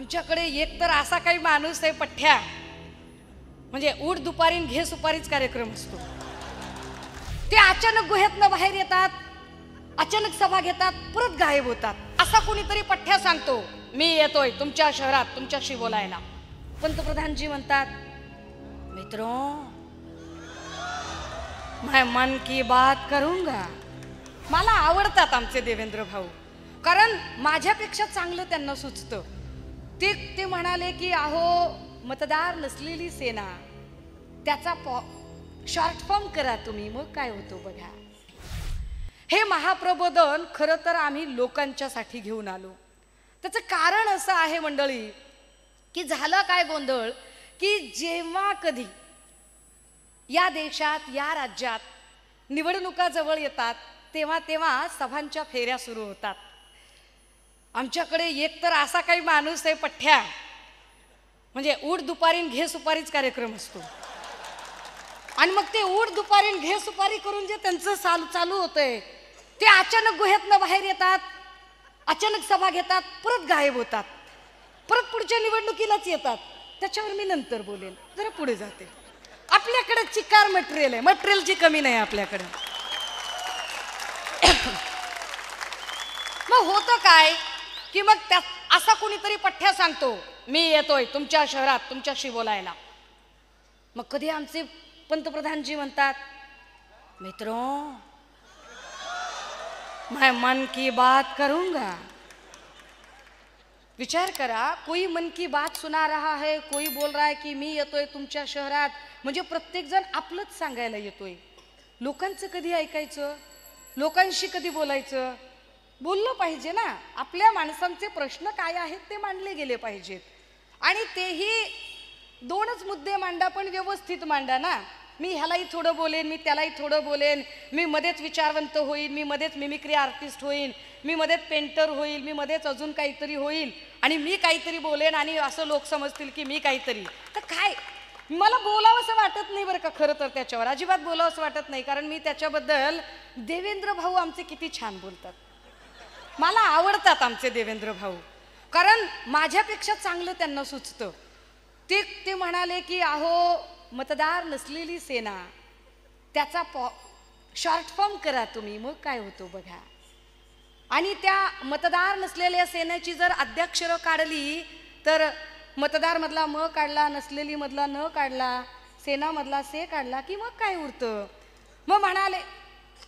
आमच्याकडे एक तर असा काही माणूस आहे पठ्ठ्या म्हणजे उठ दुपारी घे सुपारीच कार्यक्रम असतो ते अचानक गुहेतनं बाहेर येतात अचानक सभा घेतात परत गायब होतात असा कोणीतरी पठ्ठ्या सांगतो मी येतोय तुमच्या शहरात तुमच्याशी बोलायला पंतप्रधानजी म्हणतात मित्र मैं मन की बात करूंगा मला आवडतात आमचे देवेंद्र भाऊ कारण माझ्यापेक्षा चांगलं त्यांना सुचतं ते ते म्हणाले की अहो मतदार नसलेली सेना त्याचा शॉर्ट फॉर्म करा तुम्ही मग काय होतो बघा हे महाप्रबोधन खरं तर आम्ही लोकांच्यासाठी घेऊन आलो त्याचं कारण असं आहे मंडळी की झालं काय गोंधळ की जेव्हा कधी या देशात या राज्यात निवडणुका जवळ येतात तेव्हा तेव्हा सभांच्या फेऱ्या सुरू होतात आमच्याकडे एक तर असा काही माणूस आहे पठ्ठ्या म्हणजे उठ दुपारी घे सुपारीच कार्यक्रम असतो आणि मग ते ऊट दुपारी घे सुपारी करून जे त्यांचं चालू चालू आहे ते अचानक गुहेतनं बाहेर येतात अचानक सभा घेतात परत गायब होतात परत पुढच्या निवडणुकीलाच येतात त्याच्यावर मी नंतर बोलेन जरा पुढे जाते आपल्याकडे चिकार मटेरियल आहे मटेरियलची कमी नाही आपल्याकडे मग होतं काय की मग त्या असा कुणीतरी पठ्ठ्या सांगतो मी येतोय तुमच्या शहरात तुमच्याशी बोलायला मग कधी आमचे पंतप्रधानजी म्हणतात मित्र मैं मन की बात करूंगा विचार करा कोई मन की बात सुना रहा है कोई बोल रहा है की मी येतोय तुमच्या शहरात म्हणजे प्रत्येक जण आपलंच सांगायला येतोय लोकांचं कधी ऐकायचं लोकांशी कधी बोलायचं बोललं पाहिजे ना आपल्या माणसांचे प्रश्न काय आहेत ते मांडले गेले पाहिजेत आणि तेही दोनच मुद्दे मांडा पण व्यवस्थित मांडा ना मी ह्यालाही थोडं बोलेन मी त्यालाही थोडं बोलेन मी मध्येच विचारवंत होईल मी मध्येच मिमिक्री आर्टिस्ट होईल मी मध्येच पेंटर होईल मी मध्येच अजून काहीतरी होईल आणि मी काहीतरी बोलेन आणि असं लोक समजतील की मी काहीतरी तर काय मला बोलावंसं वाटत नाही बरं का खरं तर त्याच्यावर अजिबात बोलावंसं वाटत नाही कारण मी त्याच्याबद्दल देवेंद्र भाऊ आमचे किती छान बोलतात मला आवडतात आमचे देवेंद्र भाऊ कारण माझ्यापेक्षा चांगलं त्यांना सुचतं ते ते म्हणाले की अहो मतदार नसलेली सेना त्याचा पॉ शॉर्ट फॉर्म करा तुम्ही मग काय होतो बघा आणि त्या मतदार नसलेल्या सेनेची जर अध्यक्षरं काढली तर मतदारमधला म काढला नसलेली मधला न काढला सेनामधला से काढला की मग काय उरतं मग म्हणाले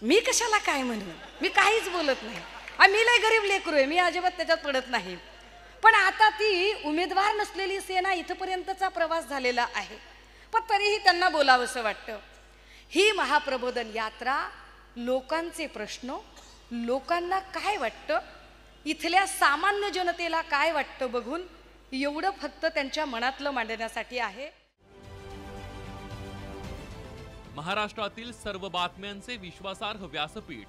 मी कशाला काय म्हणू मी काहीच बोलत नाही मी लय गरीब लेकरू आहे मी अजिबात त्याच्यात पडत नाही पण आता ती उमेदवार नसलेली सेना इथपर्यंतचा प्रवास झालेला आहे पण तरीही त्यांना बोलावंसं वाटतं ही महाप्रबोधन यात्रा लोकांचे प्रश्न लोकांना काय वाटतं इथल्या सामान्य जनतेला काय वाटतं बघून एवढं फक्त त्यांच्या मनातलं मांडण्यासाठी आहे महाराष्ट्रातील सर्व बातम्यांचे विश्वासार्ह व्यासपीठ